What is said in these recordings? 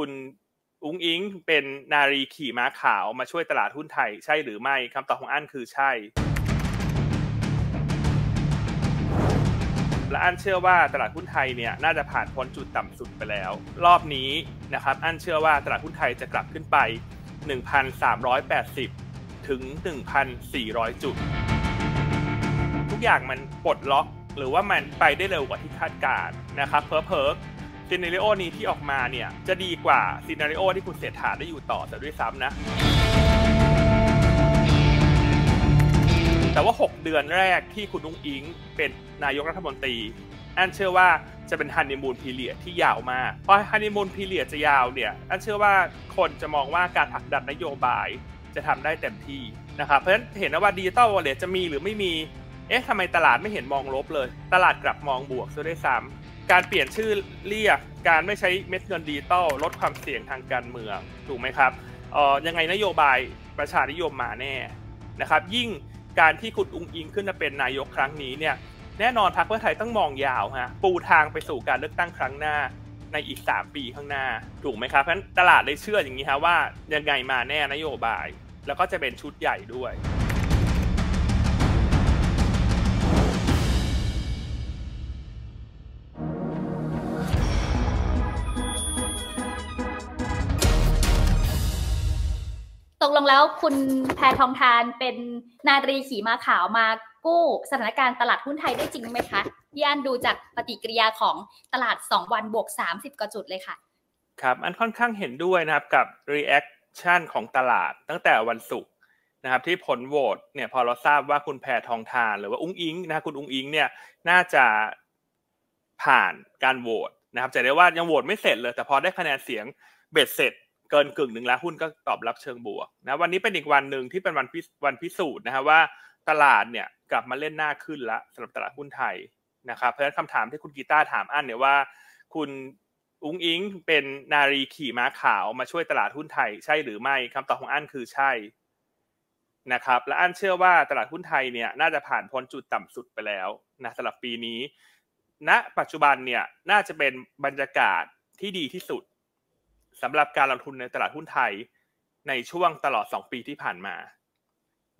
คุณอุ้งอิงเป็นนารีขี่ม้าขาวมาช่วยตลาดหุ้นไทยใช่หรือไม่คำตอบของอั้นคือใช่ และอั้นเชื่อว่า ตลาดหุ้นไทยเนี่ยน่าจะผ่านพ้นจุดต่ำสุดไปแล้ว รอบนี้นะครับ อั้นเชื่อว่าตลาดหุ้นไทยจะกลับขึ้นไป 1,380 ถึง 1,400 จุด ทุกอย่างมันปลดล็อก หรือว่ามันไปได้เร็วกว่าที่คาดการนะครับเพอเพอซีนารีโอนี้ที่ออกมาเนี่ย จะดีกว่าซีนารีโอที่คุณเศรษฐาได้อยู่ต่อแต่ด้วยซ้ำนะ แต่ว่า 6 เดือนแรกที่คุณนุ้งอิง เป็นนายกรัฐมนตรีอันเชื่อว่าจะเป็นฮันนีมูนพีเลียที่ยาวมากเพราะฮันนีมูนพีเลียจะยาวเนี่ย อันเชื่อว่าคนจะมองว่าการผลักดันนโยบายจะทำได้เต็มที่นะครับเพราะฉะนั้นเห็นว่าดิจิตอลวอลเล็ตจะมีหรือไม่มีเอ๊ะทำไมตลาดไม่เห็นมองลบเลย ตลาดกลับมองบวกซะด้วยซ้ำการเปลี่ยนชื่อเรียกการไม่ใช้เม็ดเงินดิจิตอล ลดความเสี่ยงทางการเมือง ถูกไหมครับเอ่อยังไงนโยบายประชานิยมมาแน่ นะครับ ยิ่งการที่คุณอุงอิงขึ้นมาเป็นนายกครั้งนี้เนี่ย แน่นอนพรรคเพื่อไทยต้องมองยาวฮะ ปูทางไปสู่การเลือกตั้งครั้งหน้าในอีก 3 ปีข้างหน้า ถูกไหมครับ เพราะฉะนั้นตลาดเลยเชื่ออย่างนี้ฮะว่ายังไงมาแน่นโยบาย แล้วก็จะเป็นชุดใหญ่ด้วยตกลงแล้วคุณแพทองทานเป็นนารีขี่มาขาวมากู้สถานการณ์ตลาดหุ้นไทยได้จริงไหมคะพี่อันดูจากปฏิกิริยาของตลาด 2 วันบวก 30กว่าจุดเลยค่ะ ครับอันค่อนข้างเห็นด้วยนะครับกับ reaction ของตลาดตั้งแต่วันศุกร์นะครับที่ผลโหวตเนี่ยพอเราทราบว่าคุณแพทองทานหรือว่าอุ้งอิงนะคุณอุ้งอิงเนี่ยน่าจะผ่านการโหวตนะครับจะได้ว่ายังโหวตไม่เสร็จเลยแต่พอได้คะแนนเสียงเบ็ดเสร็จกินกึ่งหนึ่งแล้วหุ้นก็ตอบรับเชิงบวกนะวันนี้เป็นอีกวันหนึ่งที่เป็นวันพิวันพิสูจน์นะฮะว่าตลาดเนี่ยกลับมาเล่นหน้าขึ้นละสำหรับตลาดหุ้นไทยนะครับเพราะฉะนั้นคำถามที่คุณกีตาร์ถามอันเนี่ยว่า คุณอุ้งอิงเป็นนารีขี่ม้าขาวมาช่วยตลาดหุ้นไทยใช่หรือไม่คำตอบของอันคือใช่นะครับและอันเชื่อว่าตลาดหุ้นไทยเนี่ยน่าจะผ่านพ้นจุดต่ำสุดไปแล้วนะสำหรับปีนี้ณนะปัจจุบันเนี่ยน่าจะเป็นบรรยากาศที่ดีที่สุดสำหรับการลงทุนในตลาดหุ้นไทยในช่วงตลอด 2 ปีที่ผ่านมา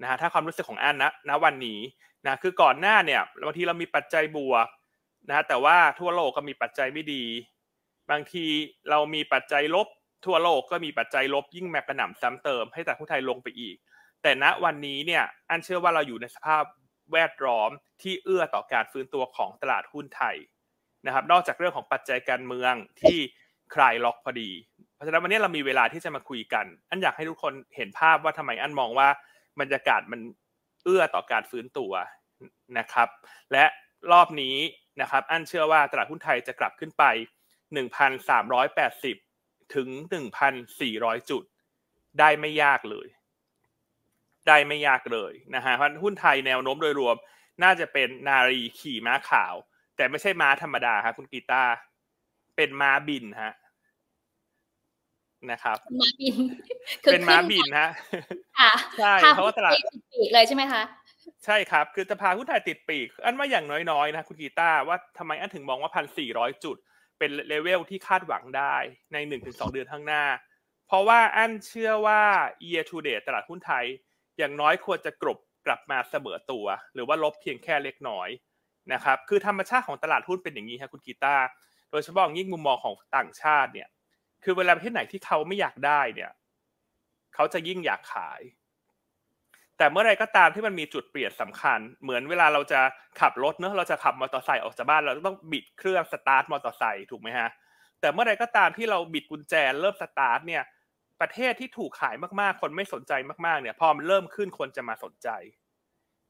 นะฮะถ้าความรู้สึกของอันนะณวันนี้นะคือก่อนหน้าเนี่ยบางทีเรามีปัจจัยบวกนะแต่ว่าทั่วโลกก็มีปัจจัยไม่ดี บางทีเรามีปัจจัยลบ ทั่วโลกก็มีปัจจัยลบยิ่งแมกกระหน่ำซ้ำเติมให้ตลาดหุ้นไทยลงไปอีก แต่ณวันนี้เนี่ยอันเชื่อว่าเราอยู่ในสภาพแวดล้อมที่เอื้อต่อการฟื้นตัวของตลาดหุ้นไทยนะครับนอกจากเรื่องของปัจจัยการเมืองที่คลายล็อกพอดี เพราะฉะนั้นวันนี้เรามีเวลาที่จะมาคุยกัน อันอยากให้ทุกคนเห็นภาพว่าทำไมอันมองว่าบรรยากาศมันเอื้อต่อการฟื้นตัวนะครับ และรอบนี้นะครับอันเชื่อว่าตลาดหุ้นไทยจะกลับขึ้นไป 1,380 ถึง 1,400 จุด ได้ไม่ยากเลย ได้ไม่ยากเลยนะฮะเพราะหุ้นไทยแนวโน้มโดยรวมน่าจะเป็นนารีขี่ม้าขาว แต่ไม่ใช่ม้าธรรมดาครับคุณกีตาเป็นม้าบินฮะนะครับม้าบินเป็นม้าบินฮะใช่เพราะว่าตลาดติดปีกเลยใช่ไหมคะใช่ครับ คือจะพาหุ้นไทยติดปีกอันว่าอย่างน้อยๆนะคุณกีตาว่าทำไมอันถึงมองว่าพันสี่ร้อยจุด เป็นเลเวลที่คาดหวังได้ในหนึ่งถึงสองเดือนข้างหน้า เพราะว่าอันเชื่อว่า year to date ตลาดหุ้นไทย อย่างน้อยควรจะกลบกลับมาเสมอตัว หรือว่าลบเพียงแค่เล็กน้อยนะครับคือธรรมชาติของตลาดหุ้นเป็นอย่างนี้ครับคุณกีตาดยเฉพาะยิ่งมุมมองของต่างชาติเนี่ย คือเวลาประเทศไหนที่เขาไม่อยากได้เนี่ย เขาจะยิ่งอยากขาย แต่เมื่อไรก็ตามที่มันมีจุดเปลี่ยนสำคัญ เหมือนเวลาเราจะขับรถเนอะเราจะขับมอเตอร์ไซค์ออกจากบ้านเราต้องบิดเครื่องสตาร์ทมอเตอร์ไซค์ถูกไหมฮะ แต่เมื่อไรก็ตามที่เราบิดกุญแจเริ่มสตาร์ทเนี่ย ประเทศที่ถูกขายมากๆ คนไม่สนใจมากๆเนี่ย พอมันเริ่มขึ้นคนจะมาสนใจ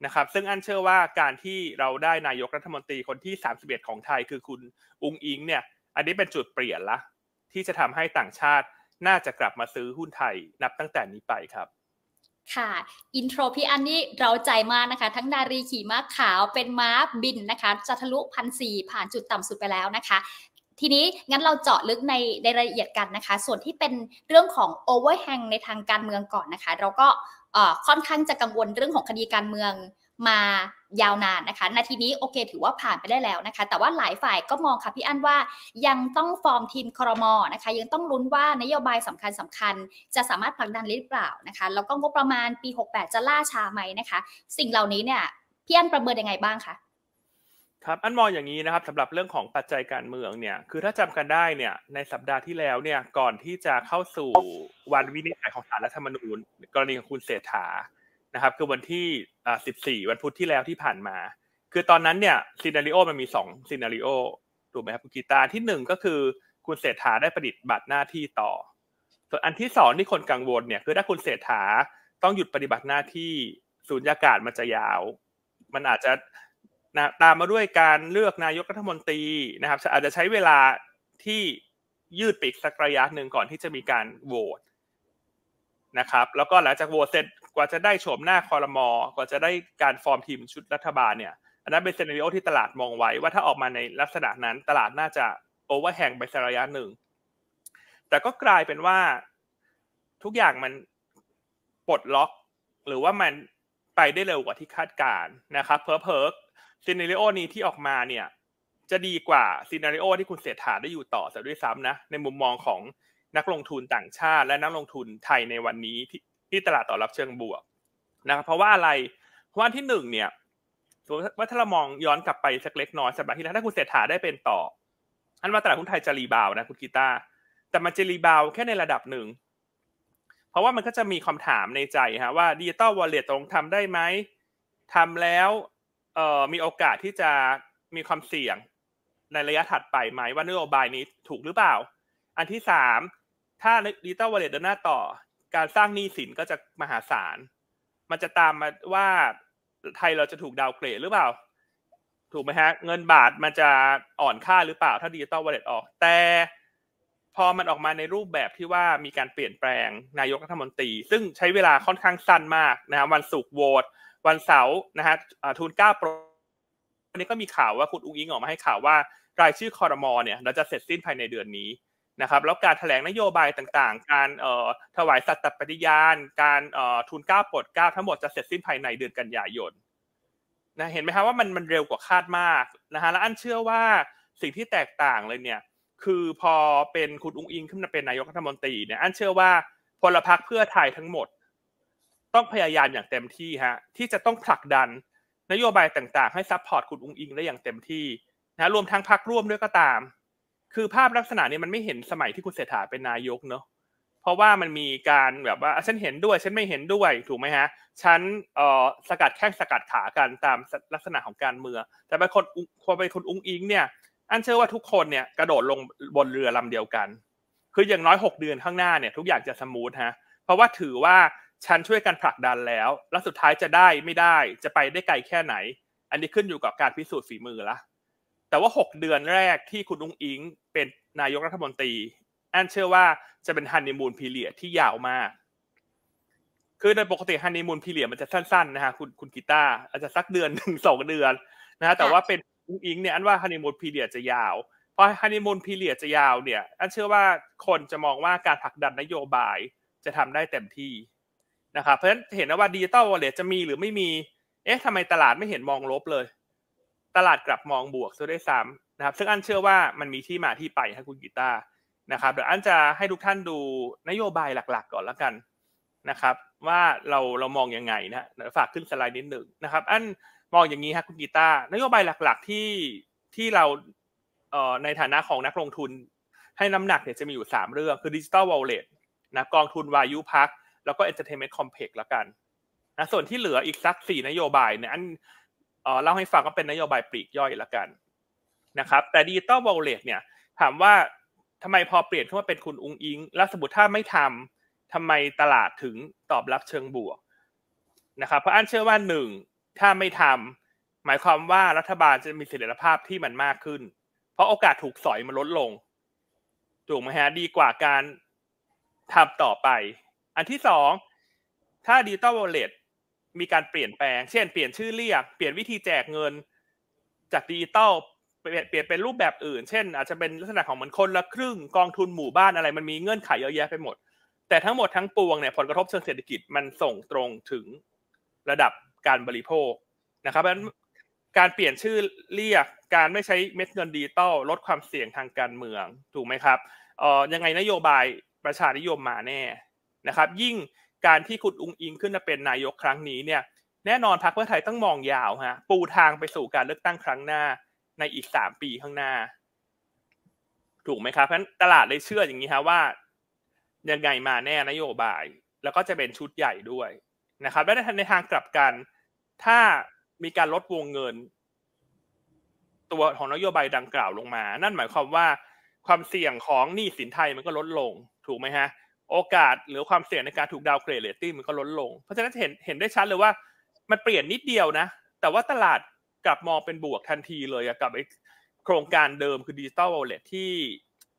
นะครับ ซึ่งอันเชื่อว่าการที่เราได้นายกรัฐมนตรีคนที่ 31 ของไทย คือคุณอุงอิง เนี่ย อันนี้เป็นจุดเปลี่ยนละที่จะทำให้ต่างชาติน่าจะกลับมาซื้อหุ้นไทยนับตั้งแต่นี้ไปครับ ค่ะอินโทรพี่อันนี่เราใจมากนะคะทั้งนารีขี่ม้าขาวเป็นม้าบินนะคะจะทะลุพันสี่ผ่านจุดต่ำสุดไปแล้วนะคะ ทีนี้งั้นเราเจาะลึกในในรายละเอียดกันนะคะ ส่วนที่เป็นเรื่องของโอเวอร์แฮงในทางการเมืองก่อนนะคะ เราก็ค่อนข้างจะกังวลเรื่องของคดีการเมืองมายาวนานนะคะนาทีนี้โอเค ถือว่าผ่านไปได้แล้วนะคะแต่ว่าหลายฝ่ายก็มองค่ะพี่อั้นว่ายังต้องฟอร์มทีมครมนะคะยังต้องลุ้นว่านโยบายสำคัญสำคัญ จะสามารถผลักดันหรือเปล่านะคะแล้วก็งบประมาณปี 68 จะล่าช้าไหมนะคะสิ่งเหล่านี้เนี่ยพี่อั้นประเมินยังไงบ้างคะครับอันมองอย่างนี้นะครับสำหรับเรื่องของปัจจัยการเมืองเนี่ยคือถ้าจำกันได้เนี่ยในสัปดาห์ที่แล้วเนี่ยก่อนที่จะเข้าสู่วันวินิของศาลรัฐธรรมนูญกรณีของคุณเศรษฐานะครับ คือวันที่ 14 วันพุธที่แล้วที่ผ่านมา คือตอนนั้นเนี่ยซีนารีโอมันมี 2ซีนารีโอถูกไหมครับคุณกีตาที่ 1 ก็คือคุณเศรษฐาได้ประดิษฐ์บัตรหน้าที่ต่อ ส่วนอันที่2ที่คนกังวลเนี่ยคือถ้าคุณเศรษฐาต้องหยุดปฏิบัติหน้าที่สูญญากาศมันจะยาว มันอาจจะตามมาด้วยการเลือกนายกรัฐมนตรีนะครับอาจจะใช้เวลาที่ยืดปีกสักระยะหนึ่งก่อนที่จะมีการโหวตนะครับแล้วก็หลังจากโหวตเสร็จกว่าจะได้โฉมหน้าคอรมอกว่าจะได้การฟอร์มทีมชุดรัฐบาลเนี่ย อันนั้นเป็นเซนาริโอที่ตลาดมองไว้ว่าถ้าออกมาในลักษณะนั้นตลาดน่าจะโอเวอร์แฮงไปสักระยะหนึ่ง แต่ก็กลายเป็นว่าทุกอย่างมันปลดล็อก หรือว่ามันไปได้เร็วกว่าที่คาดการนะครับ เพอเพอซีนารีโอนี้ที่ออกมาเนี่ย จะดีกว่าซีนารีโอที่คุณเสรษฐาได้อยู่ต่อซะด้วยซ้ำนะ ในมุมมองของนักลงทุนต่างชาติและนักลงทุนไทยในวันนี้ที่ที่ตลาดตอบรับเชิงบวกนะครับเพราะว่าอะไรเพราะว่าที่หนึ่งเนี่ยว่าถ้าเรามองย้อนกลับไปสักเล็กน้อยสัปดาห์ที่แล้วถ้าคุณเศรษฐาได้เป็นต่อ อันว่าตลาดหุ้นไทยจะรีบาวนะคุณกีตาแต่มันจะรีบาวแค่ในระดับหนึ่งเพราะว่ามันก็จะมีคำถามในใจฮะว่าดิจิตอลวอลเล็ตตรงทำได้ไหมทำแล้วเอ่อมีโอกาสที่จะมีความเสี่ยงในระยะถัดไปไหมว่านโยบายนี้ถูกหรือเปล่า อันที่สามถ้าดิจิตอลวอลเล็ตเดินหน้าต่อ การสร้างหนี้สินก็จะมหาศาล มันจะตามมาว่า ไทยเราจะถูกดาวเกรดหรือเปล่า ถูกไหมฮะเงินบาทมันจะอ่อนค่าหรือเปล่าถ้าดิจิตอลวอลเล็ตออก แต่พอมันออกมาในรูปแบบที่ว่ามีการเปลี่ยนแปลงนายกรัฐมนตรี ซึ่งใช้เวลาค่อนข้างสั้นมากนะฮะวันศุกร์โหวตวันเสาร์นะฮะทุนก้าโปรันนี้ก็มีข่าวว่าคุณอุ้งอิงออกมาให้ข่าวว่ารายชื่อคอรมอเนี่ย เราจะเสร็จสิ้นภายในเดือนนี้นะครับแล้วการถแถลงนโยบายต่างๆ การถวายสัตย์ปฏิญาณการทุนก้าปลดก้าทั้งหมดจะเสร็จสิ้นภายในเดือนกันยายนนะเห็นไหมครับว่ามันมันเร็วกว่าคาดมากนะฮะและอันเชื่อว่าสิ่งที่แตกต่างเลยเนี่ย คือพอเป็นคุณอุ้งอิง ขึ้นมาเป็นนายกรัฐมนตรีเนี่ยอันเชื่อว่าพลพรรคเพื่อไทยทั้งหมด ต้องพยายามอย่างเต็มที่ฮะที่จะต้องผลักดันนโยบายต่างๆให้ซัพพอร์ตคุณอุ้งอิงได้อย่างเต็มที่นะรวมทั้งพรรคร่วมด้วยก็ตามคือภาพลักษณะนี้มันไม่เห็นสมัยที่คุณเศรษฐาเป็นนายกเนาะเพราะว่ามันมีการ แบบว่าฉันเห็นด้วยฉันไม่เห็นด้วย ถูกไหมฮะ ฉันเอ่อสกัดแข้งสกัดขากันตามลักษณะของการเมืองแต่ไป็นคนคนเป็นคนอุ้งอิงเนี่ย อันเชื่อว่าทุกคนเนี่ยกระโดดลงบนเรือลำเดียวกัน คืออย่างน้อย 6 เดือนข้างหน้าเนี่ยทุกอย่างจะสมูทฮะ เพราะว่าถือว่าฉันช่วยกันผลักดันแล้ว แล้วสุดท้ายจะได้ไม่ได้จะไปได้ไกลแค่ไหน อันนี้ขึ้นอยู่กับการพิสูจน์ฝีมือละแต่ว่า 6 เดือนแรกที่คุณอุ้งอิงเป็นนายกรัฐมนตรีอันเชื่อว่าจะเป็นฮันนีมูนพีเลียที่ยาวมาก คือในปกติฮันนีมูนพีเลียมันจะสั้นๆ นะฮะคุณคุณกีตาอาจจะสักเดือนหนึ่งสองเดือนนะฮะแต่ว่าเป็นอุ้งอิงเนี่ยอันว่าฮันนีมูนพีเลียจะยาวเพราะฮันนีมูนพีเลียจะยาวเนี่ยอันเชื่อว่าคนจะมองว่าการผลักดันนโยบายจะทำได้เต็มที่นะครับเพราะฉะนั้นเห็นว่าดิจิตอลวอลเล็ตจะมีหรือไม่มีเอ๊ะทำไมตลาดไม่เห็นมองลบเลยตลาดกลับมองบวกซะด้วยซ้ำนะครับซึ่งอันเชื่อว่ามันมีที่มาที่ไปให้คุณกีตาร์นะครับเดี๋ยวอันจะให้ทุกท่านดูนโยบายหลักๆก่อนละกันนะครับ ว่าเราเรามองยังไงนะฝากขึ้นสไลด์นิดหนึ่งนะครับ อันมองอย่างนี้ครับคุณกีตาร์นโยบายหลักๆที่ที่เราเอ่อในฐานะของนักลงทุนให้น้ำหนักเนี่ยจะมีอยู่ 3 เรื่อง คือดิจิตอลวอลเล็ตนะกองทุนวายุพักแล้วก็เอนเตอร์เทนเมนต์คอมเพล็กซ์ละกันนะส่วนที่เหลืออีกสัก4นโยบายเนี่ยอันเล่าให้ฟังก็เป็นนโยบายปลีกย่อยละกันนะครับ แต่ดิจิตอลวอลเล็ตเนี่ยถามว่าทำไมพอเปลี่ยนขึ้นมาเป็นคุณอุงอิงแล้วสมมติถ้าไม่ทำ ทำไมตลาดถึงตอบรับเชิงบวกนะครับเพราะอันเชื่อว่าหนึ่ง ถ้าไม่ทำ หมายความว่ารัฐบาลจะมีเสถียรภาพที่มันมากขึ้น เพราะโอกาสถูกสอยมันลดลง ถูกไหมฮะดีกว่าการทำต่อไป อันที่สองถ้าดิจิตอลวอลเล็ตมีการเปลี่ยนแปลงเช่นเปลี่ยนชื่อเรียก เปลี่ยนวิธีแจกเงินจากดิจิตอลเปลี่ยนเป็นรูปแบบอื่นเช่นอาจจะเป็นลักษณะของเหมือนคนละครึ่งกองทุนหมู่บ้านอะไร มันมีเงื่อนไขเยอะแยะไปหมดแต่ทั้งหมดทั้งปวงเนี่ยผลกระทบเชิงเศรษฐกิจมันส่งตรงถึงระดับการบริโภคนะครับการเปลี่ยนชื่อเรียกการไม่ใช้เม็ดเงินดิจิตอลลดความเสี่ยงทางการเมืองถูกไหมครับเอ่อยังไงนโยบายประชานิยมมาแน่นะครับ ยิ่งการที่คุณอุงอิงขึ้นมาเป็นนายกครั้งนี้เนี่ย แน่นอนพรรคเพื่อไทยต้องมองยาวฮะปูทางไปสู่การเลือกตั้งครั้งหน้าในอีกสามปีข้างหน้า ถูกไหมครับเพราะฉะนั้นตลาดเลยเชื่ออย่างนี้ฮะว่า ยังไงมาแน่นโยบาย แล้วก็จะเป็นชุดใหญ่ด้วยนะครับและในทางกลับกัน ถ้ามีการลดวงเงิน ตัวของนโยบายดังกล่าวลงมา นั่นหมายความว่า ความเสี่ยงของหนี้สินไทยมันก็ลดลงถูกไหมฮะโอกาสหรือความเสี่ยงในการถูกดาวเกรดเลตติ้งมันก็ลดลง เพราะฉะนั้น เห็นเห็นได้ชัดเลยว่ามันเปลี่ยนนิดเดียวนะ แต่ว่าตลาดกลับมองเป็นบวกทันทีเลยกับโครงการเดิมคือดิจิตอลวอลเล็ตที่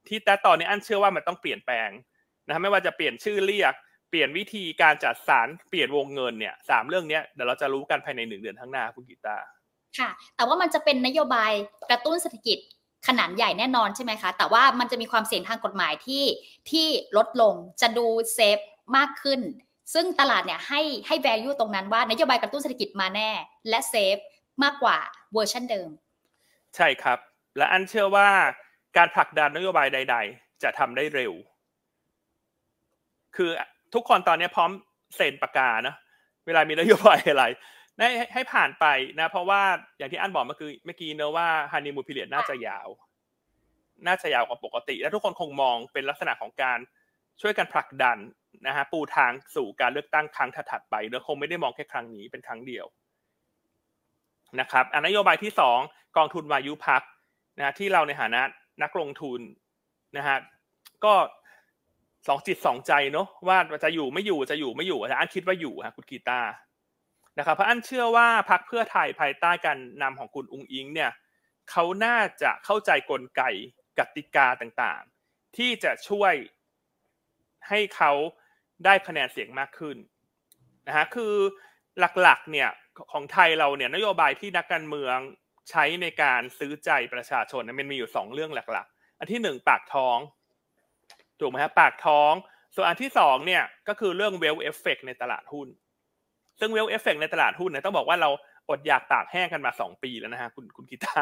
ที่แต่ตอนนี้อันเชื่อว่ามันต้องเปลี่ยนแปลงนะไม่ว่าจะเปลี่ยนชื่อเรียก เปลี่ยนวิธีการจัดสาร เปลี่ยนวงเงินเนี่ยสามเรื่องนี้เดี๋ยวเราจะรู้กันภายในหนึ่งเดือนข้างหน้าคุณกีตาค่ะแต่ว่ามันจะเป็นนโยบายกระตุ้นเศรษฐกิจขนาดใหญ่แน่นอนใช่ไหมคะแต่ว่ามันจะมีความเสี่ยงทางกฎหมายที่ที่ลดลงจะดูเซฟมากขึ้นซึ่งตลาดเนี่ยให้ให้ value ตรงนั้นว่านโยบายกระตุ้นเศรษฐกิจมาแน่ และเซฟมากกว่าเวอร์ชันเดิมใช่ครับ และอันเชื่อว่าการผลักดันนโยบายใด ๆ จะทำได้เร็ว คือทุกคนตอนนี้พร้อมเซ็นประกาศนะเวลามีนโยบายอะไรได้ให้ผ่านไปนะเพราะว่าอย่างที่อันบอกเมื่อกี้เมื่อกี้เนอะว่าฮันนีมูนพิเรียดน่าจะยาวน่าจะยาวกว่าปกติ และทุกคนคงมองเป็นลักษณะของการช่วยกันผลักดันนะฮะปูทางสู่การเลือกตั้งครั้งถัดไปเนอะคงไม่ได้มองแค่ครั้งนี้เป็นครั้งเดียวนะครับอนโยบายที่สองกองทุนวายุพักนะที่เราในฐานะนักลงทุนนะฮะก็สองจิตสองใจเนอะว่าจะอยู่ไม่อยู่จะอยู่ไม่อยู่แต่อันคิดว่าอยู่ฮะคุณกีตานะครับพระอันเชื่อว่าพักเพื่อไทยภายใต้การนำของคุณอุงอิงเนี่ยเขาน่าจะเข้าใจกลไก กติกาต่างๆ ที่จะช่วยให้เขาได้คะแนนเสียงมากขึ้นนะฮะ คือหลักๆ เนี่ยของไทยเราเนี่ยนโยบายที่นักการเมืองใช้ในการซื้อใจประชาชนมันมีอยู่สองเรื่องหลักๆ อันที่หนึ่งปากท้องถูกไหมฮะปากท้อง ส่วนอันที่สองเนี่ยก็คือเรื่อง wealth effect ในตลาดหุ้นซึ่งเวลเอฟเฟกในตลาดหุ้นเนี่ยต้องบอกว่าเราอดอยากตากแห้งกันมา2ปีแล้วนะฮะคุณคุณกิตา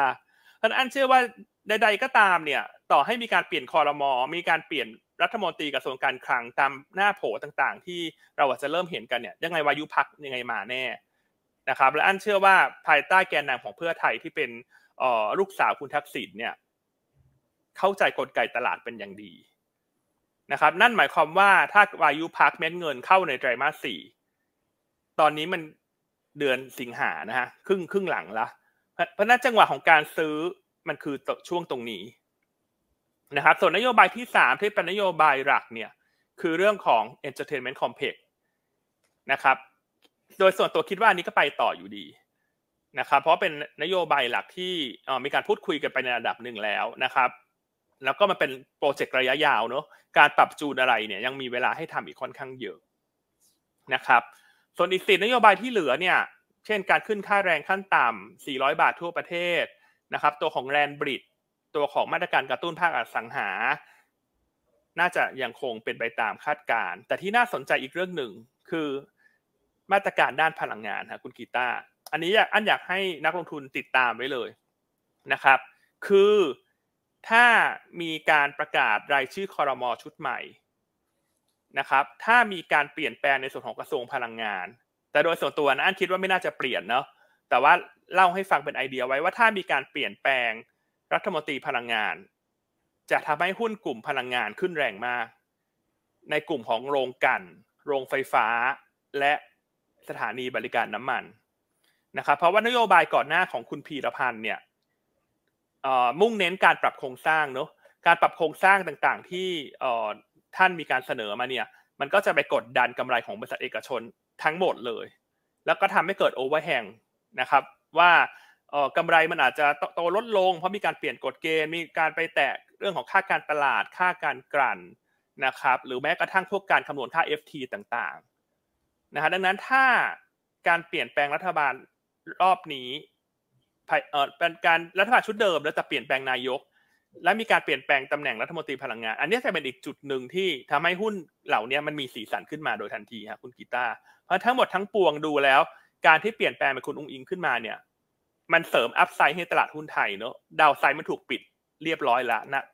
ท่านอันเชื่อว่าใดๆ ก็ตามเนี่ย ต่อให้มีการเปลี่ยนคอรมอมีการเปลี่ยนรัฐมนตรีกระทรวงการคลังตามหน้าโผต่างๆ ที่เราอาจจะเริ่มเห็นกันเนี่ย ยังไงวายุพักยังไงมาแน่นะครับและอันเชื่อว่าภายใต้แกนนำของเพื่อไทยที่เป็นลูกสาวคุณทักษิณเนี่ยเข้าใจกลไกตลาดเป็นอย่างดีนะครับ นั่นหมายความว่าถ้าวายุพักเม็ดเงินเข้าในไตรมาสสี่ตอนนี้มันเดือนสิงหานะฮะครึ่งครึ่งหลังละ เพราะนั้นจังหวะของการซื้อมันคือช่วงตรงนี้นะครับส่วนนโยบายที่สามที่เป็นนโยบายหลักเนี่ย คือเรื่องของ entertainment complex นะครับโดยส่วนตัวคิดว่านี้ก็ไปต่ออยู่ดีนะครับ เพราะเป็นนโยบายหลักที่มีการพูดคุยกันไปในระดับหนึ่งแล้วนะครับ แล้วก็มันเป็นโปรเจกต์ระยะยาวเนาะการปรับจูนอะไรเนี่ย ยังมีเวลาให้ทำอีกค่อนข้างเยอะนะครับส่วนอีกสินโยบายที่เหลือเนี่ย เช่นการขึ้นค่าแรงขั้นต่ำ 400 บาททั่วประเทศนะครับ ตัวของแลนบริด ตัวของมาตรการกระตุ้นภาคอสังหา น่าจะยังคงเป็นไปตามคาดการ แต่ที่น่าสนใจอีกเรื่องหนึ่งคือมาตรการด้านพลังงานคะคุณกีตาอันนี้อยากอันอยากให้นักลงทุนติดตามไว้เลยนะครับ คือถ้ามีการประกาศรายชื่อคอรมอชุดใหม่นะครับ ถ้ามีการเปลี่ยนแปลงในส่วนของกระทรวงพลังงาน แต่โดยส่วนตัวนะอันคิดว่าไม่น่าจะเปลี่ยนเนาะ แต่ว่าเล่าให้ฟังเป็นไอเดียไว้ว่าถ้ามีการเปลี่ยนแปลงรัฐมนตรีพลังงาน จะทำให้หุ้นกลุ่มพลังงานขึ้นแรงมากในกลุ่มของโรงกันโรงไฟฟ้า และสถานีบริการน้ำมันนะครับ เพราะว่านโยบายก่อนหน้าของคุณพีรพันธ์เนี่ยมุ่งเน้นการปรับโครงสร้างเนาะ การปรับโครงสร้างต่างๆที่ท่านมีการเสนอมาเนี่ยมันก็จะไปกดดันกำไรของบริษัทเอกชนทั้งหมดเลย แล้วก็ทำให้เกิดโอเวอร์แฮงนะครับว่าเออกำไรมันอาจจะโตลดลงเพราะมีการเปลี่ยนกฎเกณฑ์มีการไปแตะเรื่องของค่าการตลาด ค่าการกลั่นนะครับหรือแม้กระทั่งพวกการคำนวณค่า FT ต่างๆนะฮะดังนั้นถ้าการเปลี่ยนแปลงรัฐบาลรอบนี้เออเป็นการรัฐบาลชุดเดิมแล้วจะเปลี่ยนแปลงนายกและมีการเปลี่ยนแปลงตำแหน่งรัฐมนตรีพลังงาน อันนี้จะเป็นอีกจุดหนึ่งที่ทำให้หุ้นเหล่านี้มันมีสีสันขึ้นมาโดยทันทีครับคุณกีตาเพราะทั้งหมดทั้งปวงดูแล้ว การที่เปลี่ยนแปลงเป็นคุณอุ้งอิงขึ้นมาเนี่ย มันเสริมอัพไซด์ให้ตลาดหุ้นไทยเนอะดาวไซด์มันถูกปิด เรียบร้อยแล้วนะ